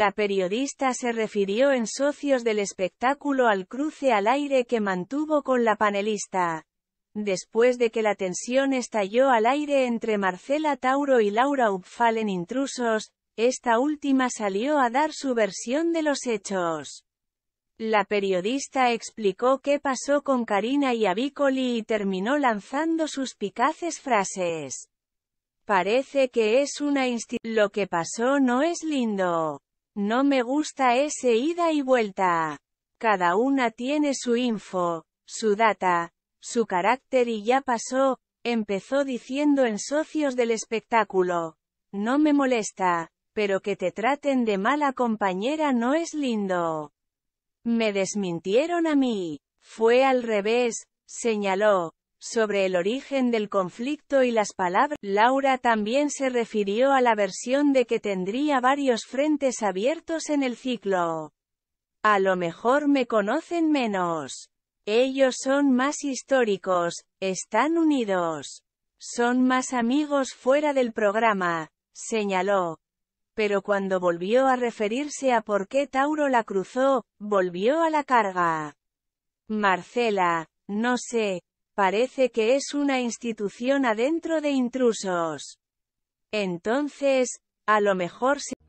La periodista se refirió en Socios del espectáculo al cruce al aire que mantuvo con la panelista. Después de que la tensión estalló al aire entre Marcela Tauro y Laura Upfal en Intrusos, esta última salió a dar su versión de los hechos. La periodista explicó qué pasó con Karina y Avicoli y terminó lanzando sus picaces frases. Parece que es una Lo que pasó no es lindo. No me gusta ese ida y vuelta. Cada una tiene su info, su data, su carácter y ya pasó, empezó diciendo en socios del espectáculo. No me molesta, pero que te traten de mala compañera no es lindo. Me desmintieron a mí. Fue al revés, señaló, sobre el origen del conflicto y las palabras, Laura también se refirió a la versión de que tendría varios frentes abiertos en el ciclo. A lo mejor me conocen menos. Ellos son más históricos, están unidos. Son más amigos fuera del programa, señaló. Pero cuando volvió a referirse a por qué Tauro la cruzó, volvió a la carga. Marcela, no sé, parece que es una institución adentro de intrusos. Entonces, a lo mejor se